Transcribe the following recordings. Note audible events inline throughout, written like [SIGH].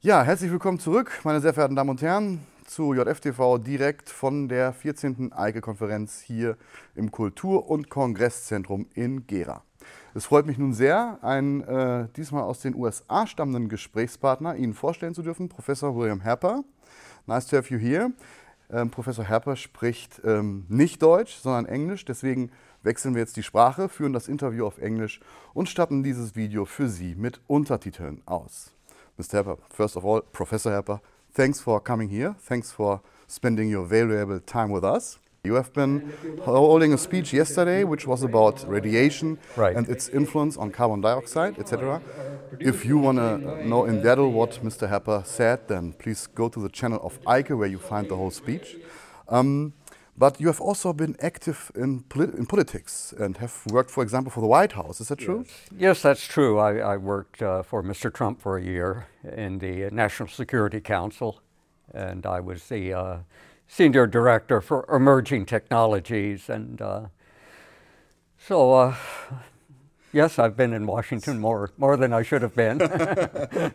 Ja, herzlich willkommen zurück, meine sehr verehrten Damen und Herren, zu JFTV direkt von der 14. EIKE-Konferenz hier im Kultur- und Kongresszentrum in Gera. Es freut mich nun sehr, einen äh, diesmal aus den USA stammenden Gesprächspartner Ihnen vorstellen zu dürfen, Professor William Harper. Nice to have you here. Ähm, Professor Harper spricht ähm, nicht Deutsch, sondern Englisch, deswegen wechseln wir jetzt die Sprache, führen das Interview auf Englisch und starten dieses Video für Sie mit Untertiteln aus. Mr. Hepper, first of all, Professor Hepper, thanks for coming here. Thanks for spending your valuable time with us. You have been holding a speech yesterday, which was about radiation right. and its influence on carbon dioxide, etc. If you want to know in detail what Mr. Hepper said, then please go to the channel of Eike, where you find the whole speech. Um, but you have also been active in, polit in politics and have worked, for example, for the White House. Is that true? Yes, yes that's true. I, I worked uh, for Mr. Trump for a year in the National Security Council, and I was the uh, senior director for emerging technologies. And uh, so uh, Yes, I've been in Washington more more than I should have been.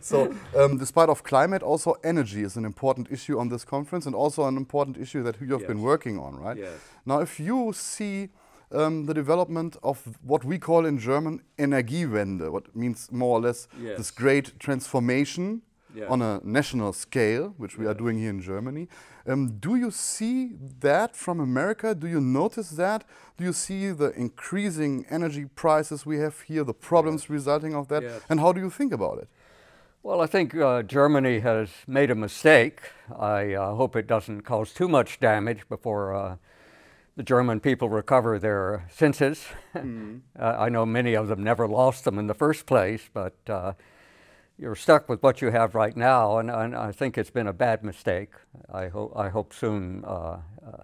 [LAUGHS] so, um, despite of climate, also energy is an important issue on this conference, and also an important issue that you have yes. been working on, right? Yes. Now, if you see um, the development of what we call in German Energiewende, what means more or less yes. this great transformation yeah. on a national scale, which we are doing here in Germany. Um, do you see that from America? Do you notice that? Do you see the increasing energy prices we have here, the problems yeah. resulting of that? Yes. And how do you think about it? Well, I think uh, Germany has made a mistake. I uh, hope it doesn't cause too much damage before uh, the German people recover their senses. [LAUGHS] Mm. I know many of them never lost them in the first place, but uh, you're stuck with what you have right now, and, and I think it's been a bad mistake. I, hope, I hope soon, uh, uh,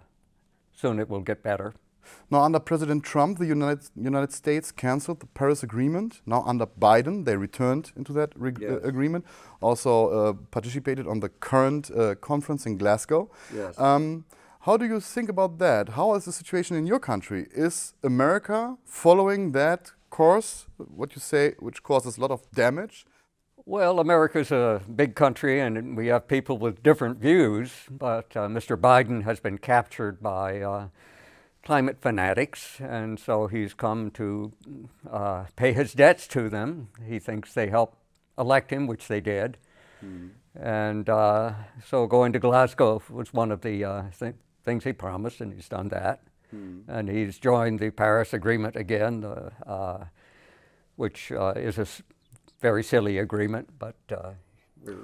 soon it will get better. Now, under President Trump, the United, United States canceled the Paris Agreement. Now, under Biden, they returned into that uh, yes. uh, agreement, also uh, participated on the current uh, conference in Glasgow. Yes. Um, how do you think about that? How is the situation in your country? Is America following that course, what you say, which causes a lot of damage? Well, America's a big country and we have people with different views, but uh, Mr. Biden has been captured by uh, climate fanatics, and so he's come to uh, pay his debts to them. He thinks they helped elect him, which they did. Mm. And uh, so going to Glasgow was one of the uh, th things he promised, and he's done that. Mm. And he's joined the Paris Agreement again, uh, which is a very silly agreement, but. Uh,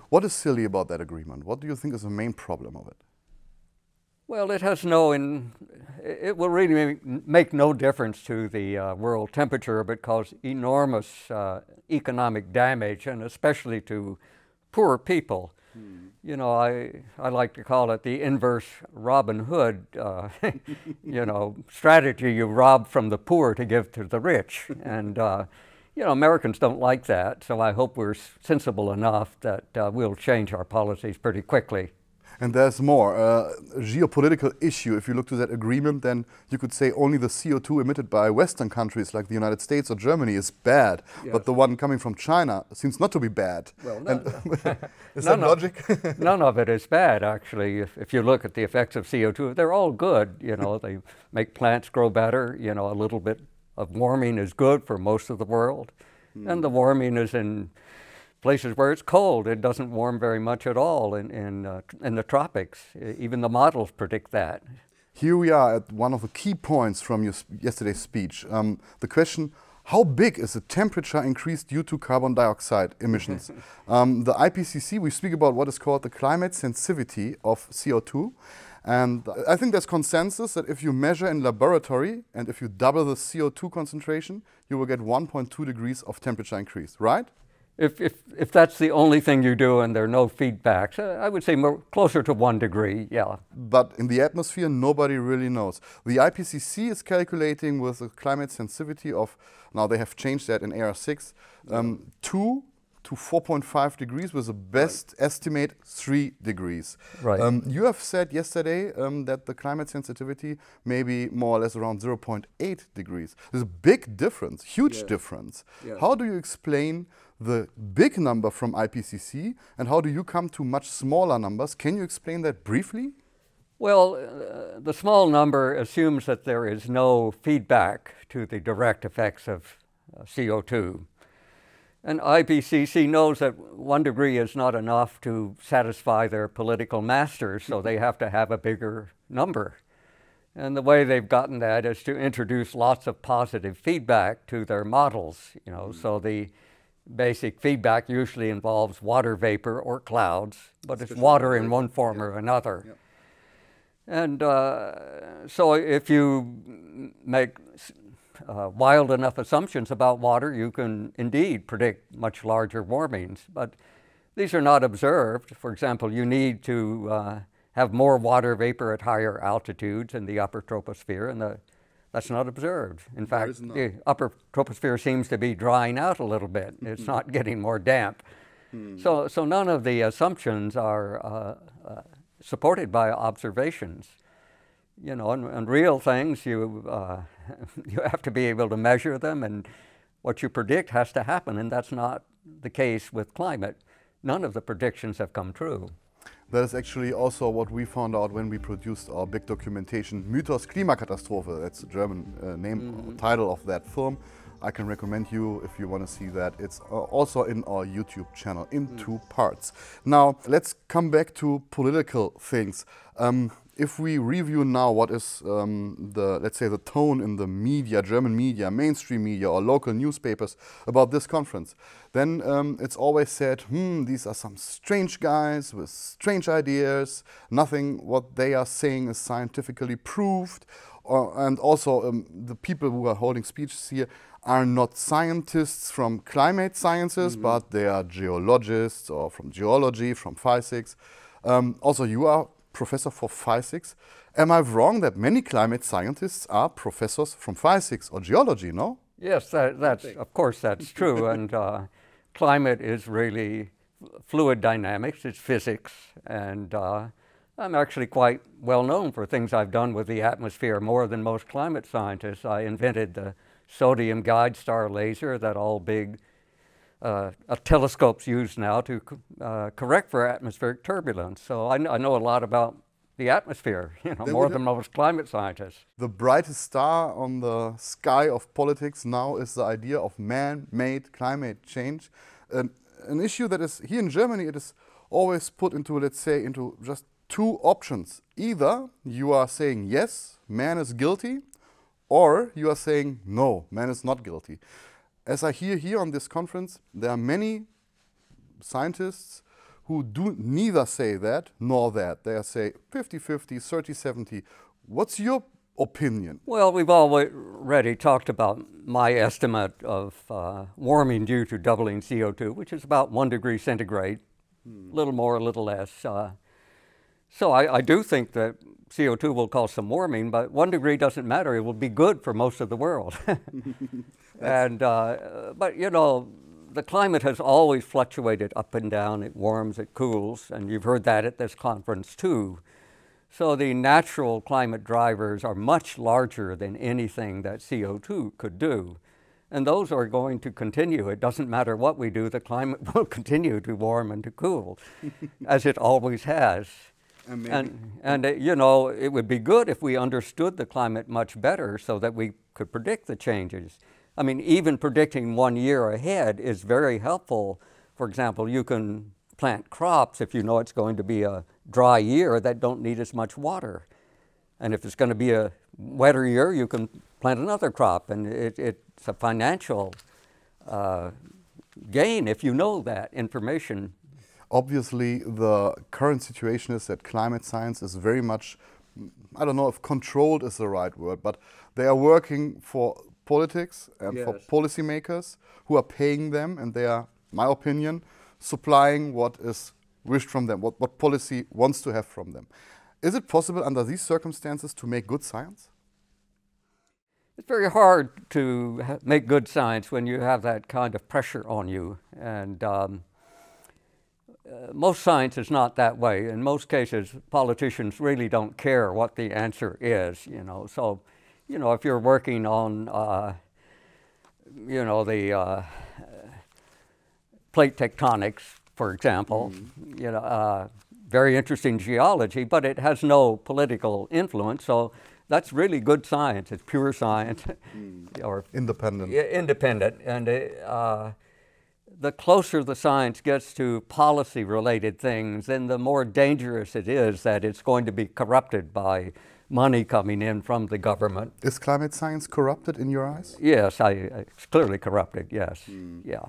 what is silly about that agreement? What do you think is the main problem of it? Well, it has no, in, it will really make no difference to the uh, world temperature, but cause enormous uh, economic damage, and especially to poor people. Hmm. You know, I, I like to call it the inverse Robin Hood, uh, [LAUGHS] you know, strategy. You rob from the poor to give to the rich. And uh, you know, Americans don't like that, so I hope we're sensible enough that uh, we'll change our policies pretty quickly. And there's more. Uh, geopolitical issue, if you look to that agreement, then you could say only the CO2 emitted by Western countries like the United States or Germany is bad, yes. but the one coming from China seems not to be bad. Well, no, [LAUGHS] is none that logic? Of, [LAUGHS] none of it is bad, actually. If, if you look at the effects of CO2, they're all good. You know, they make plants grow better, you know, a little bit of warming is good for most of the world. Mm. And the hmm. warming is in places where it's cold. It doesn't warm very much at all in, in, uh, in the tropics. Even the models predict that. Here we are at one of the key points from your sp yesterday's speech. Um, the question, how big is the temperature increase due to carbon dioxide emissions? [LAUGHS] um, the IPCC, we speak about what is called the climate sensitivity of CO2. And I think there's consensus that if you measure in laboratory and if you double the CO2 concentration, you will get 1.2 degrees of temperature increase, right? If, if, if that's the only thing you do and there are no feedbacks, uh, I would say more, closer to one degree, yeah. But in the atmosphere, nobody really knows. The IPCC is calculating with a climate sensitivity of, now they have changed that in AR6, um, 2 to 4.5 degrees with the best right. estimate 3 degrees. Right. Um, you have said yesterday um, that the climate sensitivity may be more or less around 0.8 degrees. There's a big difference, huge yeah. difference. Yeah. How do you explain the big number from IPCC and how do you come to much smaller numbers? Can you explain that briefly? Well, uh, the small number assumes that there is no feedback to the direct effects of uh, CO2. And IPCC knows that one degree is not enough to satisfy their political masters, so they have to have a bigger number. And the way they've gotten that is to introduce lots of positive feedback to their models, you know, so the basic feedback usually involves water vapor or clouds, but it's, it's water in one form yeah. or another. Yeah. And uh, so if you make uh, wild enough assumptions about water, you can indeed predict much larger warmings. But these are not observed. For example, you need to uh, have more water vapor at higher altitudes in the upper troposphere, and the, that's not observed. In fact, the upper troposphere seems to be drying out a little bit. Mm-hmm. It's not getting more damp. Hmm. So, so none of the assumptions are uh, uh, supported by observations. You know, and, and real things, you uh, [LAUGHS] you have to be able to measure them, and what you predict has to happen, and that's not the case with climate. None of the predictions have come true. That is actually also what we found out when we produced our big documentation, Mythos Klimakatastrophe. That's the German uh, name, mm -hmm. title of that film. I can recommend you if you want to see that. It's uh, also in our YouTube channel in mm. two parts. Now, let's come back to political things. Um, if we review now what is um, the, let's say, the tone in the media, German media, mainstream media, or local newspapers about this conference, then um, it's always said, hmm, these are some strange guys with strange ideas, nothing what they are saying is scientifically proved, or, and also um, the people who are holding speeches here are not scientists from climate sciences, mm -hmm. but they are geologists or from geology, from physics. Um, also, you are professor for physics. Am I wrong that many climate scientists are professors from physics or geology, no? Yes, that, that's, of course, that's true. [LAUGHS] and uh, climate is really fluid dynamics, it's physics. And uh, I'm actually quite well known for things I've done with the atmosphere more than most climate scientists. I invented the sodium guide star laser that all big uh, telescopes used now to uh, correct for atmospheric turbulence. So I, I, know a lot about the atmosphere, [LAUGHS] you know, they more than most climate scientists. The brightest star on the sky of politics now is the idea of man-made climate change, an issue that is here in Germany. It is always put into, let's say, into just two options. Either you are saying yes, man is guilty, or you are saying no, man is not guilty as I hear here on this conference, there are many scientists who do neither say that nor that. They say 50 50, 30 70. What's your opinion? Well, we've already talked about my estimate of uh, warming due to doubling CO2, which is about one degree centigrade, a hmm. little more, a little less. Uh, so I, I, do think that CO2 will cause some warming, but one degree doesn't matter. It will be good for most of the world. [LAUGHS] [LAUGHS] and uh, but you know, the climate has always fluctuated up and down. It warms, it cools, and you've heard that at this conference too. So the natural climate drivers are much larger than anything that CO2 could do. And those are going to continue. It doesn't matter what we do, the climate [LAUGHS] will continue to warm and to cool, [LAUGHS] as it always has. And, and it, uh, you know, it would be good if we understood the climate much better so that we could predict the changes. I mean, even predicting one year ahead is very helpful. For example, you can plant crops if you know it's going to be a dry year that don't need as much water. And if it's going to be a wetter year, you can plant another crop. And it, it's a financial uh, gain if you know that information. Obviously, the current situation is that climate science is very much, I don't know if controlled is the right word, but they are working for politics and yes. for policymakers who are paying them, and they are, my opinion, supplying what is wished from them, what, what policy wants to have from them. Is it possible under these circumstances to make good science? It's very hard to make good science when you have that kind of pressure on you. And um, uh, most science is not that way. In most cases, politicians really don't care what the answer is, you know. So you know, if you're working on, uh, you know, the uh, plate tectonics, for example, mm. you know, uh, very interesting geology, but it has no political influence. So that's really good science. It's pure science, [LAUGHS] mm. or independent. Independent, and it, uh, the closer the science gets to policy-related things, then the more dangerous it is that it's going to be corrupted by money coming in from the government. Is climate science corrupted in your eyes? Yes, I, it's clearly corrupted, yes. Mm. Yeah.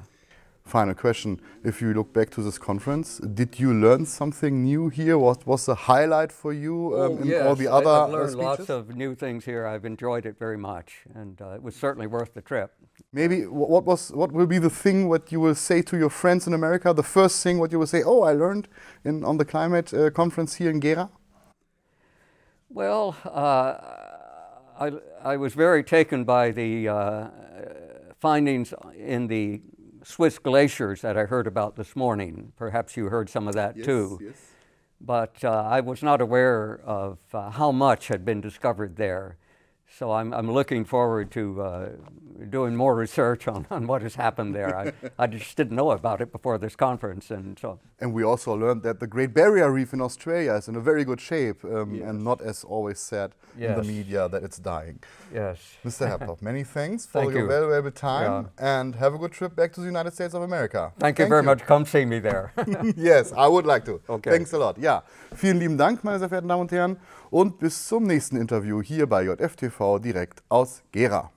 Final question. If you look back to this conference, did you learn something new here? What was the highlight for you um, oh, in yes, all the other I, have learned lots of new things here. I've enjoyed it very much, and uh, it was certainly worth the trip. Maybe what was what will be the thing what you will say to your friends in America? The first thing what you will say, oh, I learned in on the climate uh, conference here in Gera. Well, uh, I, I was very taken by the uh, findings in the Swiss glaciers that I heard about this morning. Perhaps you heard some of that yes, too. Yes. But uh, I was not aware of uh, how much had been discovered there. So I'm, I'm looking forward to uh, doing more research on, on what has happened there. I, I just didn't know about it before this conference. And so. And we also learned that the Great Barrier Reef in Australia is in a very good shape um, yes. and not as always said yes. in the media that it's dying. Yes. Mr. Herbloff, many thanks [LAUGHS] for Thank your you. valuable time yeah. and have a good trip back to the United States of America. Thank, Thank you very you. much. Come see me there. [LAUGHS] yes, I would like to. [LAUGHS] Okay. Thanks a lot. Yeah. vielen lieben Dank, meine sehr verehrten Damen und Herren. und bis zum nächsten Interview hier bei JFTV direkt aus Gera.